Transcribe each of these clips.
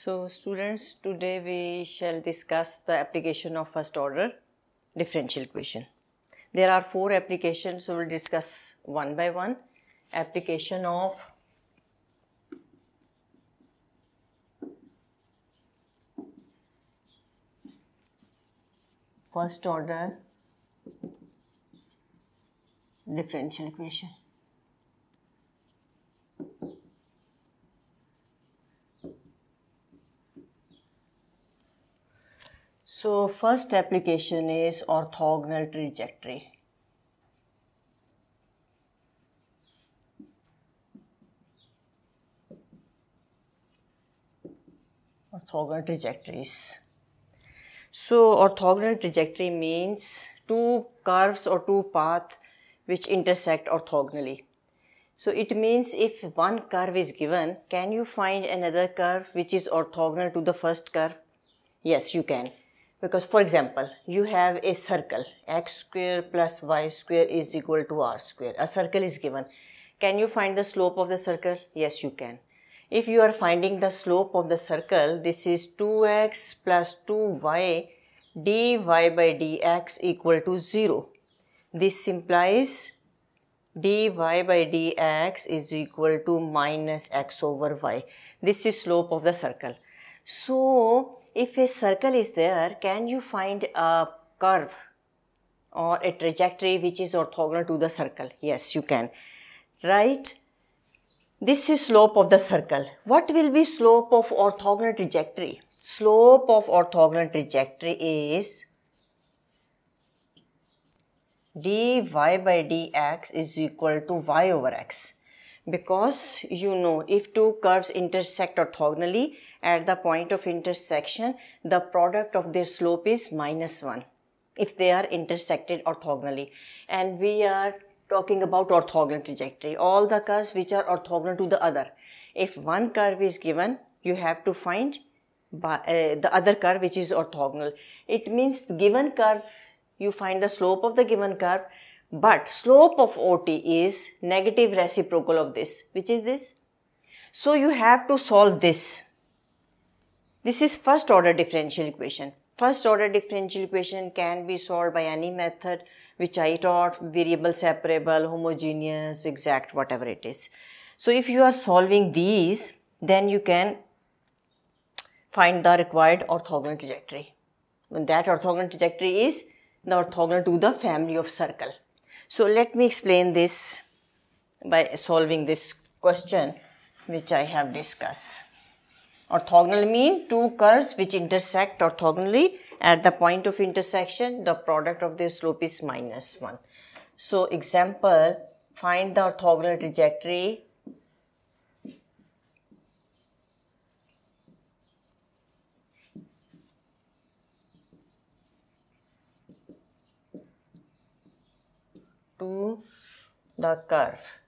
So students, today we shall discuss the application of first order differential equation. There are four applications, so we'll discuss one by one. Application of first order differential equation. So first application is orthogonal trajectory. Orthogonal trajectories. So orthogonal trajectory means two curves or two paths which intersect orthogonally. So it means if one curve is given, can you find another curve which is orthogonal to the first curve? Yes, you can because for example you have a circle x square plus y square is equal to r square a circle is given can you find the slope of the circle yes you can if you are finding the slope of the circle this is 2x plus 2y dy by dx equal to 0 this implies dy by dx is equal to minus x over y this is slope of the circle so if a circle is there, can you find a curve or a trajectory which is orthogonal to the circle? Yes, you can. Right? This is slope of the circle. What will be slope of orthogonal trajectory? Slope of orthogonal trajectory is dy by dx is equal to y over x because you know if two curves intersect orthogonally at the point of intersection, the product of their slope is minus 1 if they are intersected orthogonally. And we are talking about orthogonal trajectory, all the curves which are orthogonal to the other. If one curve is given, you have to find by, uh, the other curve which is orthogonal. It means given curve, you find the slope of the given curve, but slope of OT is negative reciprocal of this, which is this. So you have to solve this this is first order differential equation. First order differential equation can be solved by any method which I taught variable separable, homogeneous, exact, whatever it is. So if you are solving these, then you can find the required orthogonal trajectory. And that orthogonal trajectory is the orthogonal to the family of circle. So let me explain this by solving this question which I have discussed. Orthogonal mean two curves which intersect orthogonally at the point of intersection the product of their slope is minus 1. So example find the orthogonal trajectory to the curve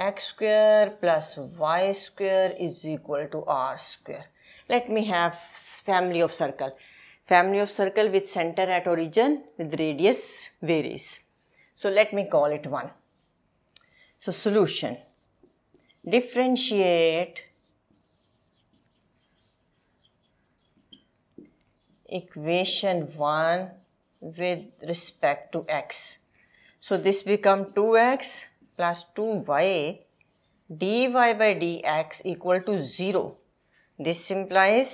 x square plus y square is equal to r square. Let me have family of circle. Family of circle with center at origin with radius varies. So let me call it 1. So solution. Differentiate equation 1 with respect to x. So this become 2x plus 2y dy by dx equal to 0. This implies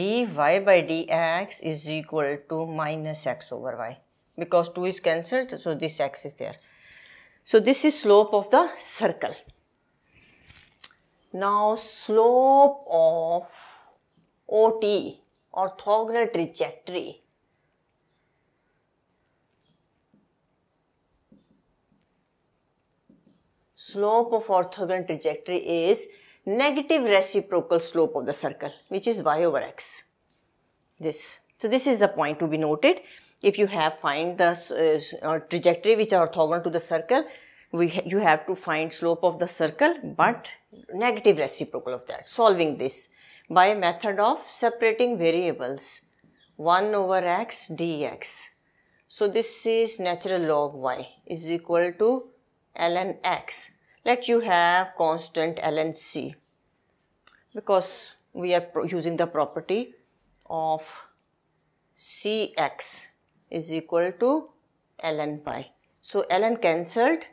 dy by dx is equal to minus x over y because 2 is cancelled so this x is there. So this is slope of the circle. Now slope of OT orthogonal trajectory slope of orthogonal trajectory is negative reciprocal slope of the circle which is y over x. This. So this is the point to be noted. If you have find the uh, trajectory which are orthogonal to the circle, we ha you have to find slope of the circle but negative reciprocal of that. Solving this by method of separating variables 1 over x dx. So this is natural log y is equal to ln x let you have constant LNC because we are using the property of Cx is equal to ln pi. So ln cancelled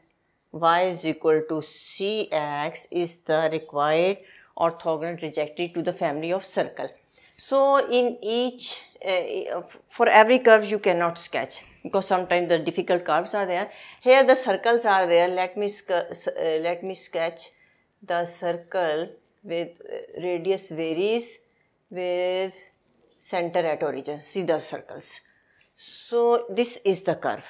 y is equal to Cx is the required orthogonal trajectory to the family of circle. So in each uh, for every curve you cannot sketch because sometimes the difficult curves are there. Here the circles are there. Let me, uh, let me sketch the circle with uh, radius varies with center at origin. See the circles. So this is the curve.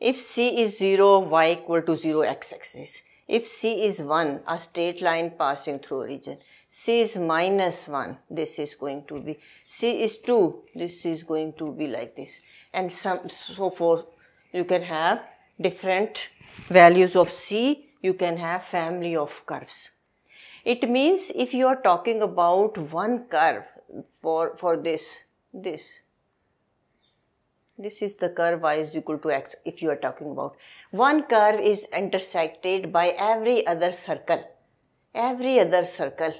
If C is 0, y equal to 0 x axis. If C is 1, a straight line passing through origin. C is minus 1, this is going to be, C is 2, this is going to be like this and some, so forth. You can have different values of C, you can have family of curves. It means if you are talking about one curve for, for this, this, this is the curve y is equal to x if you are talking about. One curve is intersected by every other circle, every other circle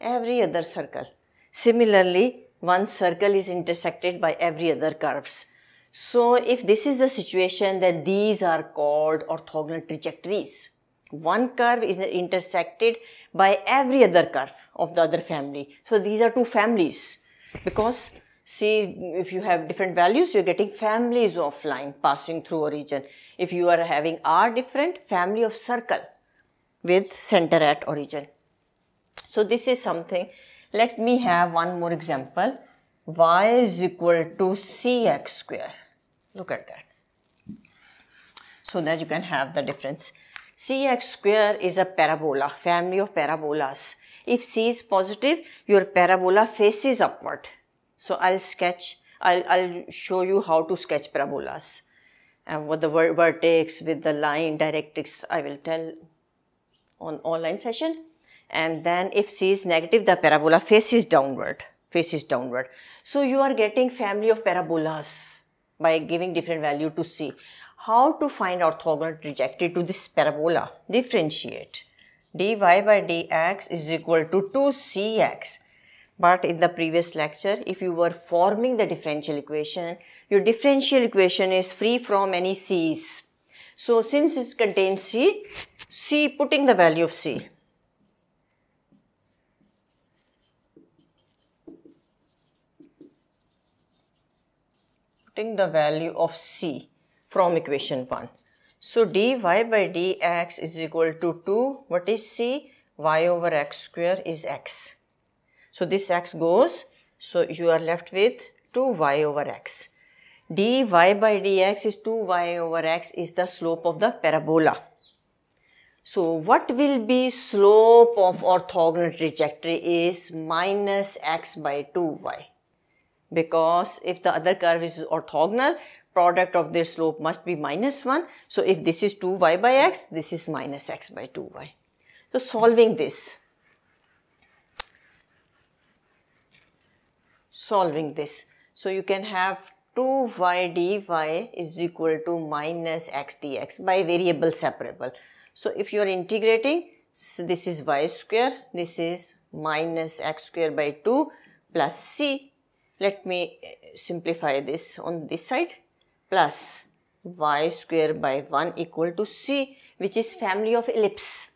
every other circle. Similarly, one circle is intersected by every other curves. So if this is the situation, then these are called orthogonal trajectories. One curve is intersected by every other curve of the other family. So these are two families because see if you have different values, you're getting families of line passing through a region. If you are having R different, family of circle with center at origin. So this is something, let me have one more example. y is equal to cx square. Look at that. So that you can have the difference. cx square is a parabola, family of parabolas. If c is positive, your parabola faces upward. So I'll sketch, I'll, I'll show you how to sketch parabolas. And with the vertex, with the line, directrix, I will tell on online session and then if C is negative, the parabola faces downward, faces downward. So you are getting family of parabolas by giving different value to C. How to find orthogonal trajectory to this parabola? Differentiate. dy by dx is equal to 2cx. But in the previous lecture, if you were forming the differential equation, your differential equation is free from any c's. So since it contains c, c putting the value of c subtracting the value of C from equation 1. So dy by dx is equal to 2. What is C? y over x square is x. So this x goes. So you are left with 2y over x. dy by dx is 2y over x is the slope of the parabola. So what will be slope of orthogonal trajectory is minus x by 2y because if the other curve is orthogonal, product of their slope must be minus 1. So, if this is 2y by x, this is minus x by 2y. So, solving this, solving this. So, you can have 2y dy is equal to minus x dx by variable separable. So, if you are integrating, so this is y square, this is minus x square by 2 plus c let me eh, simplify this on this side plus y square by 1 equal to C which is family of ellipse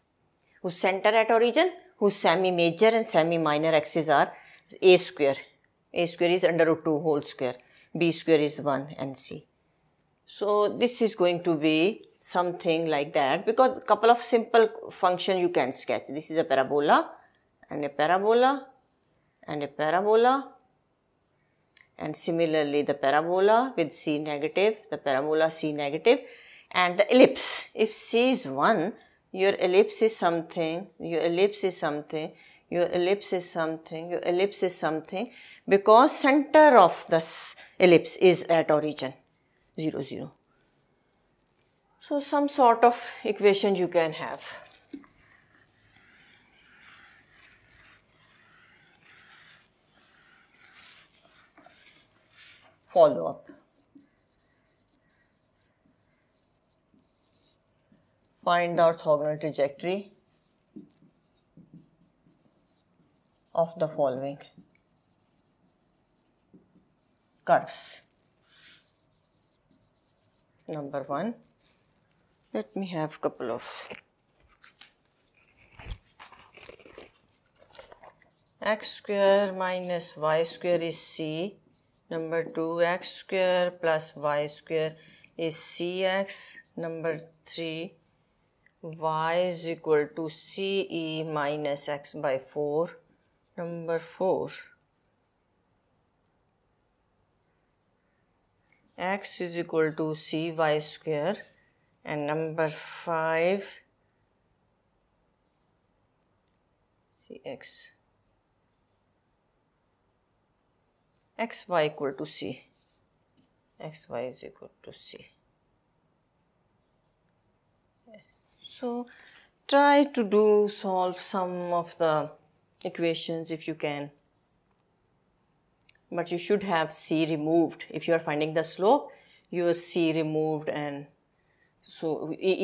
whose center at origin whose semi-major and semi-minor axes are a square. a square is under root 2 whole square, b square is 1 and c. So, this is going to be something like that because couple of simple function you can sketch. This is a parabola and a parabola and a parabola and similarly the parabola with C negative, the parabola C negative and the ellipse. If C is 1, your ellipse is something, your ellipse is something, your ellipse is something, your ellipse is something because center of this ellipse is at origin 0, 0. So, some sort of equation you can have. follow-up. Find the orthogonal trajectory of the following curves. Number one, let me have couple of x square minus y square is c Number 2 x square plus y square is cx. Number 3 y is equal to ce minus x by 4. Number 4 x is equal to cy square and number 5 cx x y equal to c x y is equal to c so try to do solve some of the equations if you can but you should have c removed if you are finding the slope your c removed and so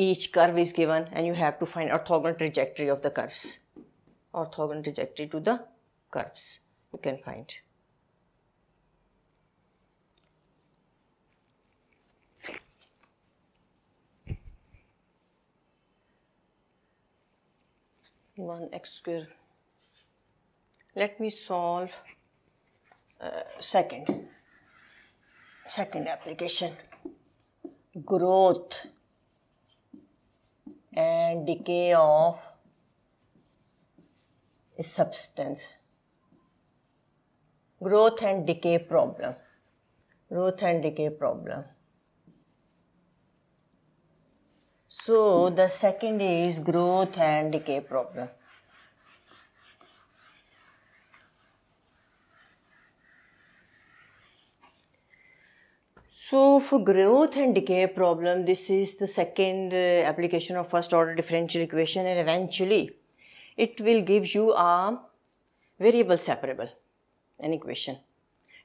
each curve is given and you have to find orthogonal trajectory of the curves orthogonal trajectory to the curves you can find 1 x square. Let me solve uh, second, second application, growth and decay of a substance. Growth and decay problem, growth and decay problem. So the second is growth and decay problem. So for growth and decay problem, this is the second uh, application of first order differential equation and eventually it will give you a variable separable, an equation.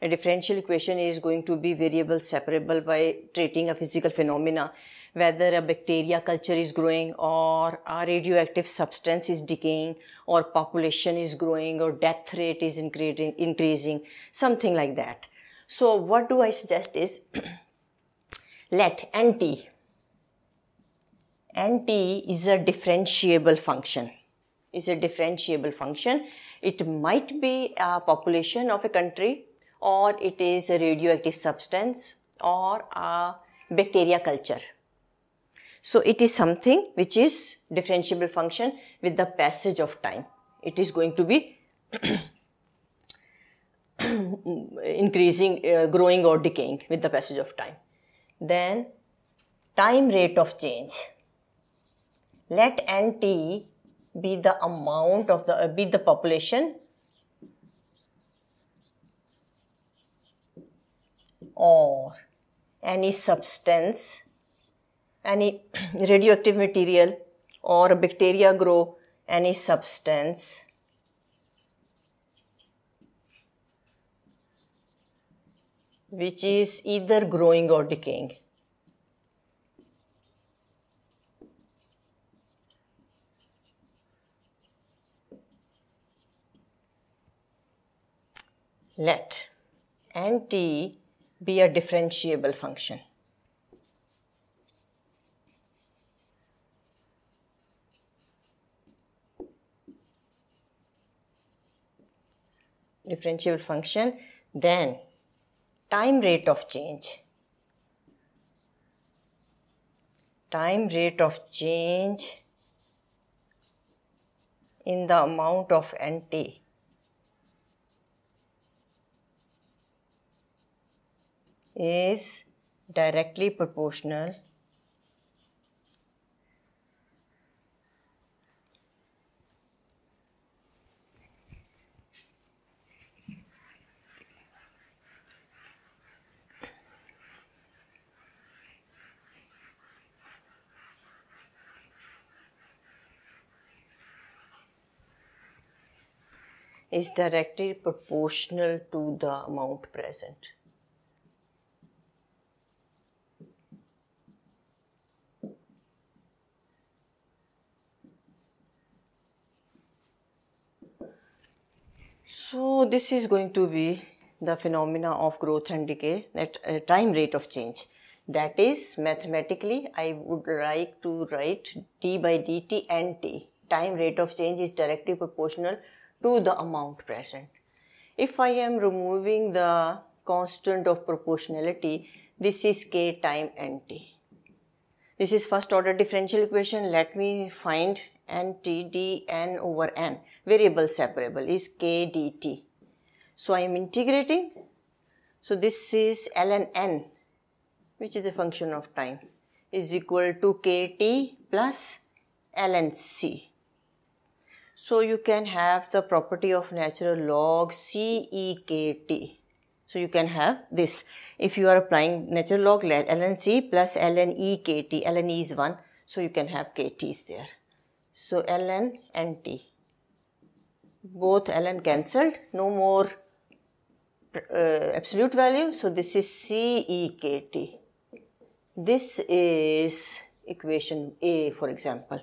A differential equation is going to be variable separable by treating a physical phenomena whether a bacteria culture is growing or a radioactive substance is decaying or population is growing or death rate is increasing, something like that. So what do I suggest is let nt, nt is a differentiable function, is a differentiable function. It might be a population of a country or it is a radioactive substance or a bacteria culture. So it is something which is differentiable function with the passage of time. It is going to be increasing, uh, growing or decaying with the passage of time. Then time rate of change. Let nt be the amount of the, uh, be the population or any substance any radioactive material or bacteria grow any substance which is either growing or decaying. Let nt be a differentiable function. differentiable function then time rate of change time rate of change in the amount of NT is directly proportional is directly proportional to the amount present. So this is going to be the phenomena of growth and decay That time rate of change. That is mathematically I would like to write d by dt and t. Time rate of change is directly proportional to the amount present. If I am removing the constant of proportionality, this is k time nt. This is first order differential equation. Let me find nt dn over n. Variable separable is k dt. So I am integrating. So this is ln n, which is a function of time, is equal to kt plus ln c. So you can have the property of natural log CEKT. So you can have this. If you are applying natural log ln C plus ln EKT, ln E is 1, so you can have T's there. So ln and T. Both ln cancelled, no more uh, absolute value. So this is CEKT. This is equation A for example.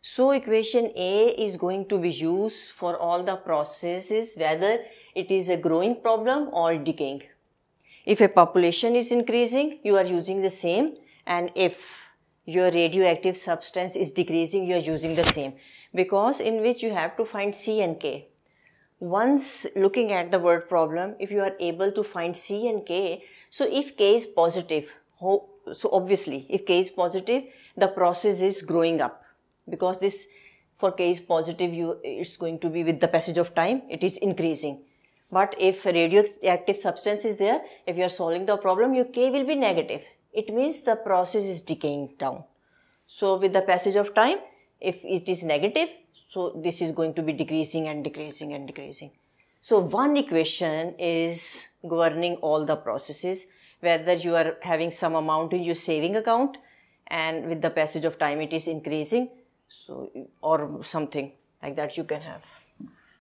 So equation A is going to be used for all the processes whether it is a growing problem or decaying. If a population is increasing, you are using the same and if your radioactive substance is decreasing, you are using the same because in which you have to find C and K. Once looking at the word problem, if you are able to find C and K, so if K is positive, so obviously if K is positive, the process is growing up because this for k is positive you it's going to be with the passage of time it is increasing but if radioactive substance is there if you are solving the problem your k will be negative it means the process is decaying down so with the passage of time if it is negative so this is going to be decreasing and decreasing and decreasing so one equation is governing all the processes whether you are having some amount in your saving account and with the passage of time it is increasing so or something like that you can have